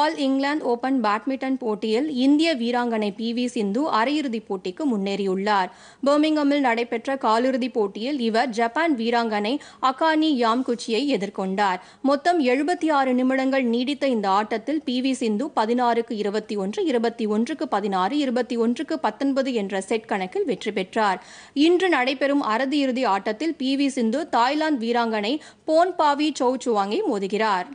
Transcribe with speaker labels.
Speaker 1: all England open badminton போட்டியில் இந்திய வீராங்கனை பி வி சிந்து அரையிறுதிப் போட்டிக்கு முன்னேறியுள்ளார் பர்மிங்கமில் நடைபெற்ற காலிறுதிப் போட்டியில் இவர் ஜப்பான் வீராங்கனை அகானி யாம்குச்சியை எதிர்கொண்டார் மொத்தம் எழுபத்தி ஆறு நிமிடங்கள் நீடித்த இந்த ஆட்டத்தில் பி வி சிந்து பதினாறுக்கு இருபத்தி ஒன்று இருபத்தி ஒன்றுக்கு பதினாறு இருபத்தி ஒன்றுக்கு பத்தொன்பது என்ற செட் கணக்கில் வெற்றி பெற்றார் இன்று நடைபெறும் அரதியிறுதி ஆட்டத்தில் பி வி சிந்து தாய்லாந்து வீராங்கனை பாவி சௌ சுவாங்கை மோதுகிறார்